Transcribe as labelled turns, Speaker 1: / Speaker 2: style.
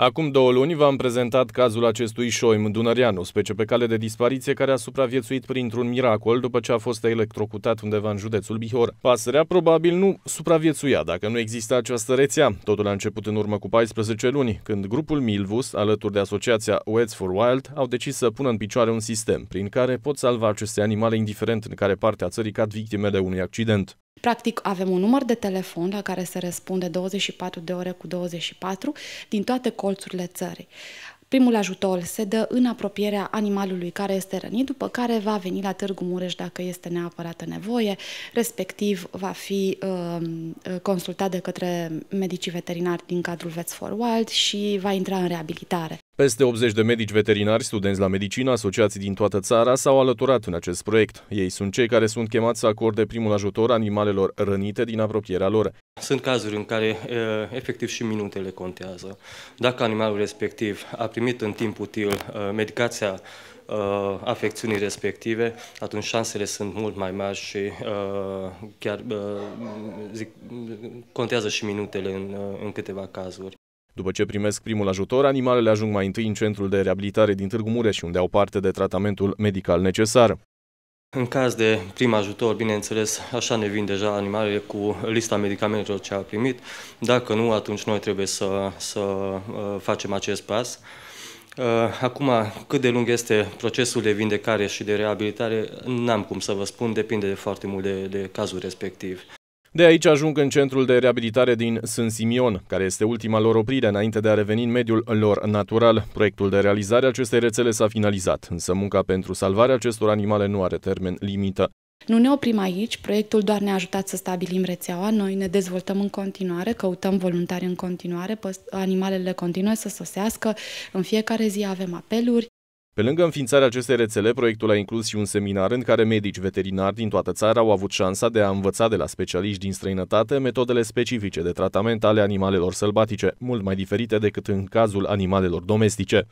Speaker 1: Acum două luni v-am prezentat cazul acestui șoim dunăreanu, specie pe cale de dispariție care a supraviețuit printr-un miracol după ce a fost electrocutat undeva în județul Bihor. Pasărea probabil nu supraviețuia dacă nu exista această rețea. Totul a început în urmă cu 14 luni, când grupul Milvus, alături de asociația Wets for Wild, au decis să pună în picioare un sistem prin care pot salva aceste animale indiferent în care parte a țării cad victimele unui accident.
Speaker 2: Practic avem un număr de telefon la care se răspunde 24 de ore cu 24 din toate colțurile țării. Primul ajutor se dă în apropierea animalului care este rănit, după care va veni la Târgu Mureș dacă este neapărată nevoie, respectiv va fi uh, consultat de către medicii veterinari din cadrul Vets for Wild și va intra în reabilitare.
Speaker 1: Peste 80 de medici veterinari, studenți la medicină, asociații din toată țara s-au alăturat în acest proiect. Ei sunt cei care sunt chemați să acorde primul ajutor animalelor rănite din apropierea lor.
Speaker 3: Sunt cazuri în care efectiv și minutele contează. Dacă animalul respectiv a primit în timp util medicația afecțiunii respective, atunci șansele sunt mult mai mari și chiar zic, contează și minutele în, în câteva cazuri.
Speaker 1: După ce primesc primul ajutor, animalele ajung mai întâi în centrul de reabilitare din Târgu Mureș, unde au parte de tratamentul medical necesar.
Speaker 3: În caz de prim ajutor, bineînțeles, așa ne vin deja animalele cu lista medicamentelor ce au primit. Dacă nu, atunci noi trebuie să, să uh, facem acest pas. Uh, acum, cât de lung este procesul de vindecare și de reabilitare, n-am cum să vă spun, depinde de foarte mult de, de cazul respectiv.
Speaker 1: De aici ajung în centrul de reabilitare din Sân Simion, care este ultima lor oprire înainte de a reveni în mediul lor natural. Proiectul de realizare a acestei rețele s-a finalizat, însă munca pentru salvarea acestor animale nu are termen limită.
Speaker 2: Nu ne oprim aici, proiectul doar ne-a ajutat să stabilim rețeaua, noi ne dezvoltăm în continuare, căutăm voluntari în continuare, animalele continuă să sosească, în fiecare zi avem apeluri,
Speaker 1: pe lângă înființarea acestei rețele, proiectul a inclus și un seminar în care medici veterinari din toată țara au avut șansa de a învăța de la specialiști din străinătate metodele specifice de tratament ale animalelor sălbatice, mult mai diferite decât în cazul animalelor domestice.